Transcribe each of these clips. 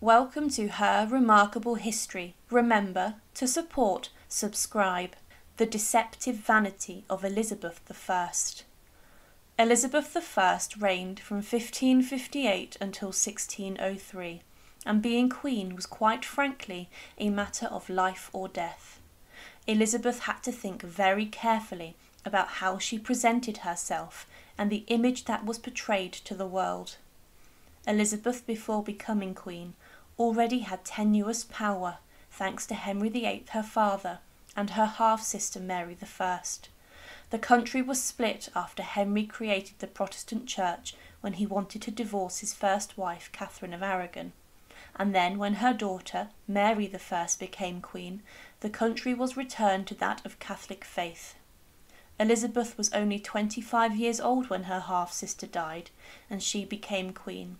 Welcome to Her Remarkable History. Remember to support, subscribe. The Deceptive Vanity of Elizabeth I. Elizabeth I reigned from 1558 until 1603, and being queen was quite frankly a matter of life or death. Elizabeth had to think very carefully about how she presented herself and the image that was portrayed to the world. Elizabeth, before becoming queen, already had tenuous power thanks to Henry VIII, her father, and her half sister Mary I. The country was split after Henry created the Protestant Church when he wanted to divorce his first wife, Catherine of Aragon. And then, when her daughter, Mary I, became queen, the country was returned to that of Catholic faith. Elizabeth was only 25 years old when her half sister died, and she became queen.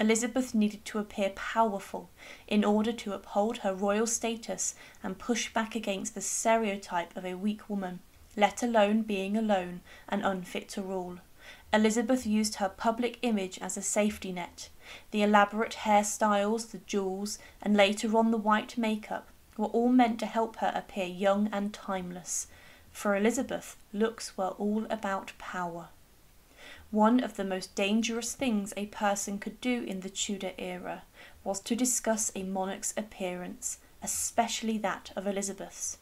Elizabeth needed to appear powerful in order to uphold her royal status and push back against the stereotype of a weak woman, let alone being alone and unfit to rule. Elizabeth used her public image as a safety net. The elaborate hairstyles, the jewels, and later on the white makeup were all meant to help her appear young and timeless. For Elizabeth, looks were all about power. One of the most dangerous things a person could do in the Tudor era was to discuss a monarch's appearance, especially that of Elizabeth's.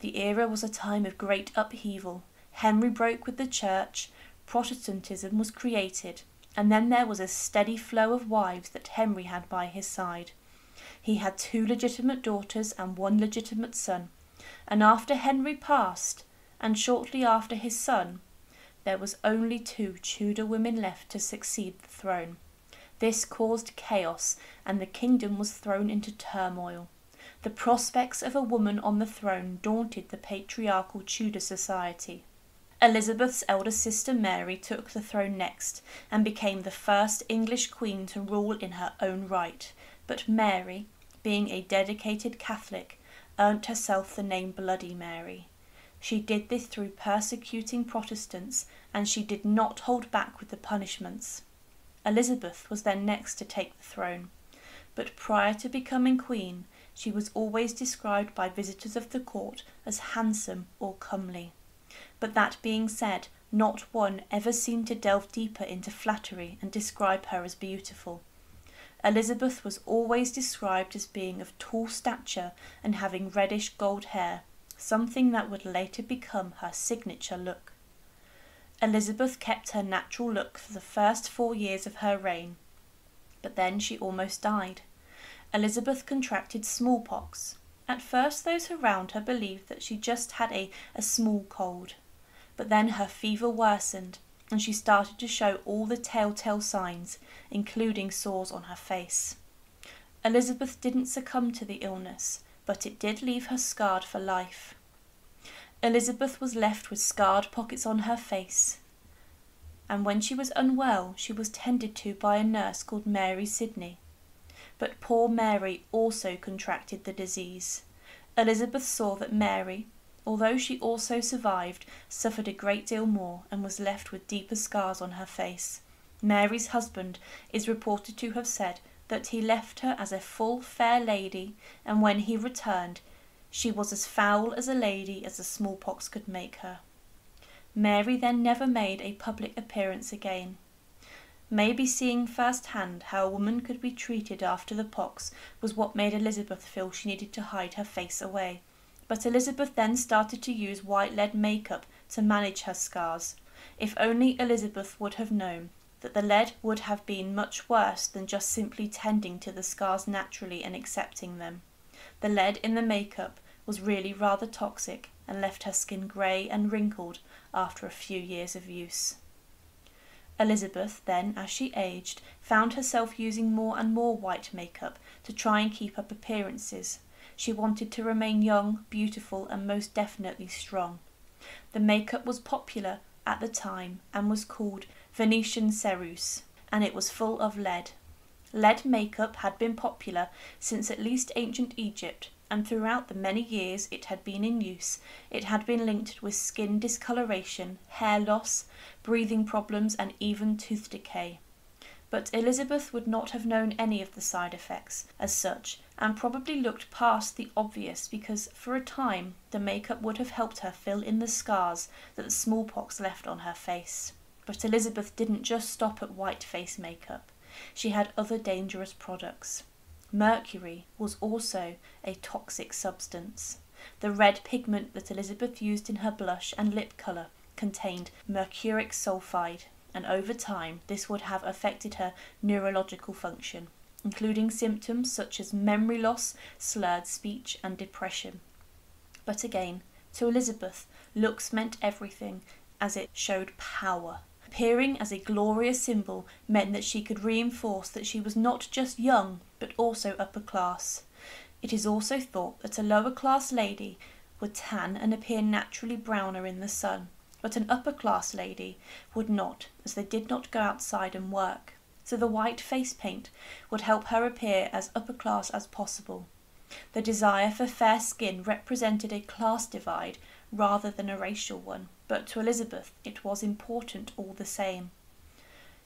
The era was a time of great upheaval. Henry broke with the church, Protestantism was created, and then there was a steady flow of wives that Henry had by his side. He had two legitimate daughters and one legitimate son, and after Henry passed, and shortly after his son, there was only two Tudor women left to succeed the throne. This caused chaos, and the kingdom was thrown into turmoil. The prospects of a woman on the throne daunted the patriarchal Tudor society. Elizabeth's elder sister Mary took the throne next and became the first English queen to rule in her own right. But Mary, being a dedicated Catholic, earned herself the name Bloody Mary. She did this through persecuting Protestants, and she did not hold back with the punishments. Elizabeth was then next to take the throne. But prior to becoming queen, she was always described by visitors of the court as handsome or comely. But that being said, not one ever seemed to delve deeper into flattery and describe her as beautiful. Elizabeth was always described as being of tall stature and having reddish gold hair, something that would later become her signature look. Elizabeth kept her natural look for the first four years of her reign, but then she almost died. Elizabeth contracted smallpox. At first, those around her believed that she just had a, a small cold, but then her fever worsened and she started to show all the telltale signs, including sores on her face. Elizabeth didn't succumb to the illness, but it did leave her scarred for life. Elizabeth was left with scarred pockets on her face, and when she was unwell, she was tended to by a nurse called Mary Sidney. But poor Mary also contracted the disease. Elizabeth saw that Mary, although she also survived, suffered a great deal more and was left with deeper scars on her face. Mary's husband is reported to have said that he left her as a full fair lady, and when he returned, she was as foul as a lady as the smallpox could make her. Mary then never made a public appearance again. Maybe seeing first hand how a woman could be treated after the pox was what made Elizabeth feel she needed to hide her face away. But Elizabeth then started to use white lead makeup to manage her scars. If only Elizabeth would have known that the lead would have been much worse than just simply tending to the scars naturally and accepting them. The lead in the makeup was really rather toxic and left her skin grey and wrinkled after a few years of use. Elizabeth then, as she aged, found herself using more and more white makeup to try and keep up appearances. She wanted to remain young, beautiful, and most definitely strong. The makeup was popular at the time and was called Venetian ceruse, and it was full of lead. Lead makeup had been popular since at least ancient Egypt, and throughout the many years it had been in use, it had been linked with skin discoloration, hair loss, breathing problems, and even tooth decay. But Elizabeth would not have known any of the side effects as such, and probably looked past the obvious because, for a time, the makeup would have helped her fill in the scars that the smallpox left on her face. But Elizabeth didn't just stop at white face makeup, she had other dangerous products. Mercury was also a toxic substance. The red pigment that Elizabeth used in her blush and lip colour contained mercuric sulfide, and over time this would have affected her neurological function, including symptoms such as memory loss, slurred speech, and depression. But again, to Elizabeth, looks meant everything as it showed power appearing as a glorious symbol meant that she could reinforce that she was not just young, but also upper class. It is also thought that a lower class lady would tan and appear naturally browner in the sun, but an upper class lady would not, as they did not go outside and work. So the white face paint would help her appear as upper class as possible. The desire for fair skin represented a class divide rather than a racial one but to Elizabeth it was important all the same.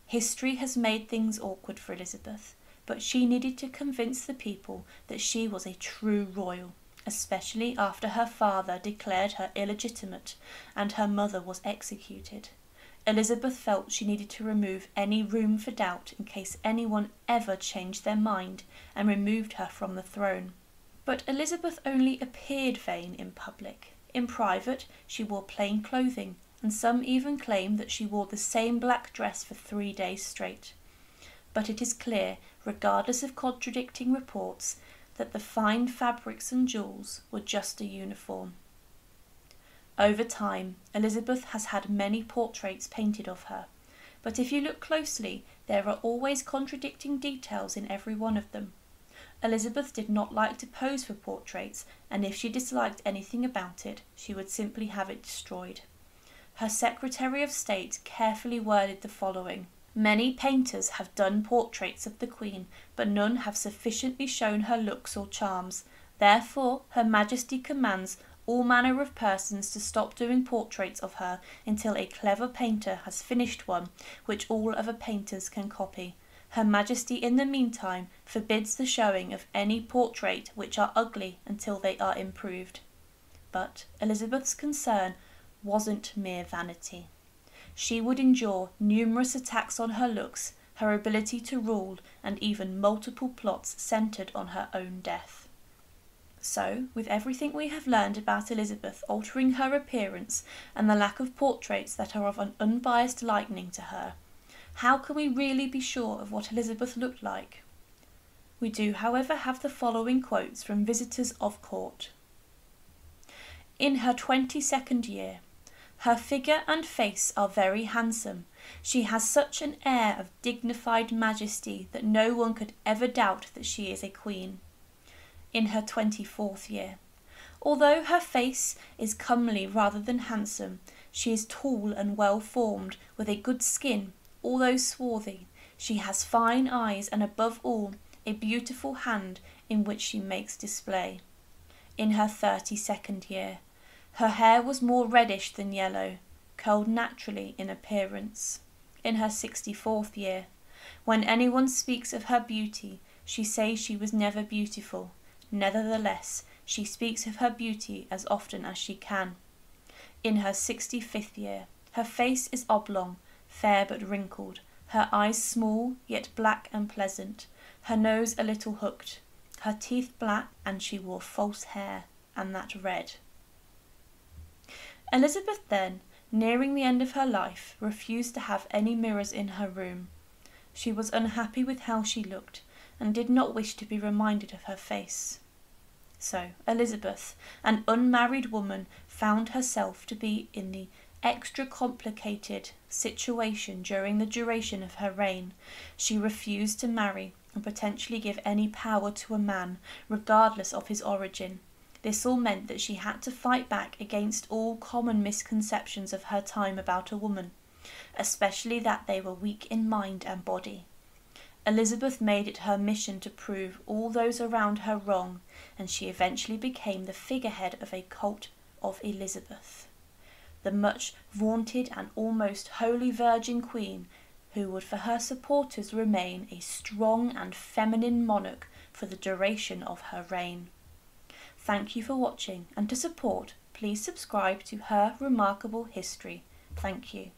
History has made things awkward for Elizabeth, but she needed to convince the people that she was a true royal, especially after her father declared her illegitimate and her mother was executed. Elizabeth felt she needed to remove any room for doubt in case anyone ever changed their mind and removed her from the throne. But Elizabeth only appeared vain in public. In private, she wore plain clothing, and some even claim that she wore the same black dress for three days straight. But it is clear, regardless of contradicting reports, that the fine fabrics and jewels were just a uniform. Over time, Elizabeth has had many portraits painted of her, but if you look closely, there are always contradicting details in every one of them. Elizabeth did not like to pose for portraits, and if she disliked anything about it, she would simply have it destroyed. Her Secretary of State carefully worded the following Many painters have done portraits of the Queen, but none have sufficiently shown her looks or charms. Therefore, Her Majesty commands all manner of persons to stop doing portraits of her until a clever painter has finished one which all other painters can copy. Her Majesty in the meantime forbids the showing of any portrait which are ugly until they are improved. But Elizabeth's concern wasn't mere vanity. She would endure numerous attacks on her looks, her ability to rule, and even multiple plots centred on her own death. So, with everything we have learned about Elizabeth altering her appearance and the lack of portraits that are of an unbiased likening to her, how can we really be sure of what Elizabeth looked like? We do, however, have the following quotes from visitors of court. In her 22nd year, her figure and face are very handsome. She has such an air of dignified majesty that no one could ever doubt that she is a queen. In her 24th year, although her face is comely rather than handsome, she is tall and well formed, with a good skin although swarthy. She has fine eyes and above all, a beautiful hand in which she makes display. In her thirty second year, her hair was more reddish than yellow, curled naturally in appearance. In her sixty fourth year, when anyone speaks of her beauty, she says she was never beautiful. Nevertheless, she speaks of her beauty as often as she can. In her sixty fifth year, her face is oblong, fair but wrinkled, her eyes small, yet black and pleasant, her nose a little hooked, her teeth black, and she wore false hair, and that red. Elizabeth then, nearing the end of her life, refused to have any mirrors in her room. She was unhappy with how she looked, and did not wish to be reminded of her face. So, Elizabeth, an unmarried woman, found herself to be in the extra complicated situation during the duration of her reign. She refused to marry and potentially give any power to a man, regardless of his origin. This all meant that she had to fight back against all common misconceptions of her time about a woman, especially that they were weak in mind and body. Elizabeth made it her mission to prove all those around her wrong, and she eventually became the figurehead of a cult of Elizabeth the much vaunted and almost holy Virgin Queen, who would for her supporters remain a strong and feminine monarch for the duration of her reign. Thank you for watching and to support please subscribe to Her Remarkable History. Thank you.